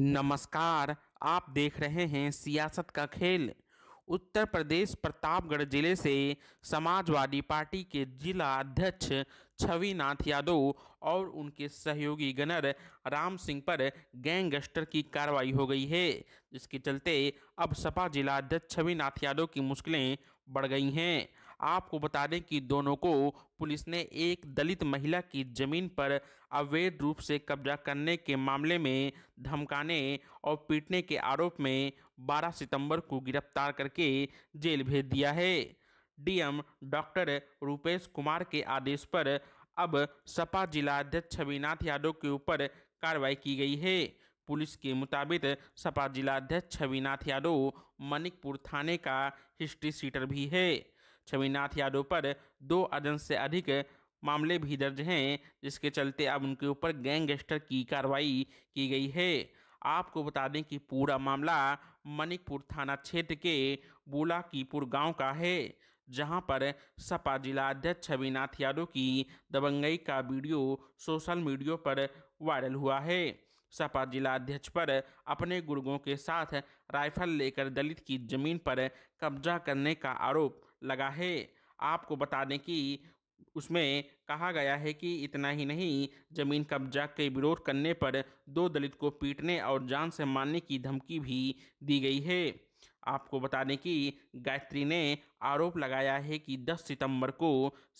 नमस्कार आप देख रहे हैं सियासत का खेल उत्तर प्रदेश प्रतापगढ़ जिले से समाजवादी पार्टी के जिला अध्यक्ष छवि नाथ यादव और उनके सहयोगी गनर राम सिंह पर गैंगस्टर की कार्रवाई हो गई है जिसके चलते अब सपा जिला अध्यक्ष छवि नाथ यादव की मुश्किलें बढ़ गई हैं आपको बता दें कि दोनों को पुलिस ने एक दलित महिला की जमीन पर अवैध रूप से कब्जा करने के मामले में धमकाने और पीटने के आरोप में 12 सितंबर को गिरफ्तार करके जेल भेज दिया है डीएम डॉक्टर रूपेश कुमार के आदेश पर अब सपा जिला अध्यक्ष छविनाथ यादव के ऊपर कार्रवाई की गई है पुलिस के मुताबिक सपा जिलाध्यक्ष छविनाथ यादव मणिकपुर थाने का हिस्ट्री सीटर भी है छविनाथ यादव पर दो अदन से अधिक मामले भी दर्ज हैं जिसके चलते अब उनके ऊपर गैंगस्टर की कार्रवाई की गई है आपको बता दें कि पूरा मामला मणिकपुर थाना क्षेत्र के बूलाकीपुर गांव का है जहां पर सपा जिला अध्यक्ष छविनाथ यादव की दबंगई का वीडियो सोशल मीडिया पर वायरल हुआ है सपा जिला अध्यक्ष पर अपने गुर्गों के साथ राइफल लेकर दलित की जमीन पर कब्जा करने का आरोप लगा है आपको बता दें कि उसमें कहा गया है कि इतना ही नहीं जमीन कब्जा के विरोध करने पर दो दलित को पीटने और जान से मारने की धमकी भी दी गई है आपको बता दें कि गायत्री ने आरोप लगाया है कि 10 सितंबर को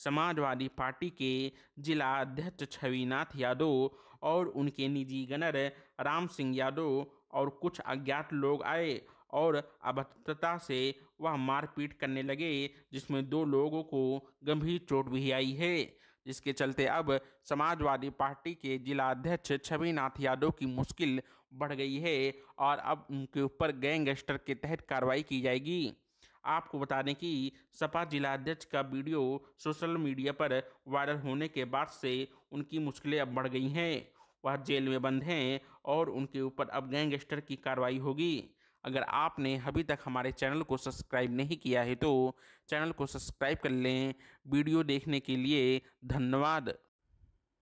समाजवादी पार्टी के जिला अध्यक्ष छविनाथ यादव और उनके निजी गनर राम सिंह यादव और कुछ अज्ञात लोग आए और अभद्रता से वह मारपीट करने लगे जिसमें दो लोगों को गंभीर चोट भी आई है जिसके चलते अब समाजवादी पार्टी के जिला अध्यक्ष छविनाथ यादव की मुश्किल बढ़ गई है और अब उनके ऊपर गैंगस्टर के तहत कार्रवाई की जाएगी आपको बता दें कि सपा जिलाध्यक्ष का वीडियो सोशल मीडिया पर वायरल होने के बाद से उनकी मुश्किलें अब बढ़ गई हैं वह जेल में बंद हैं और उनके ऊपर अब गैंगस्टर की कार्रवाई होगी अगर आपने अभी तक हमारे चैनल को सब्सक्राइब नहीं किया है तो चैनल को सब्सक्राइब कर लें वीडियो देखने के लिए धन्यवाद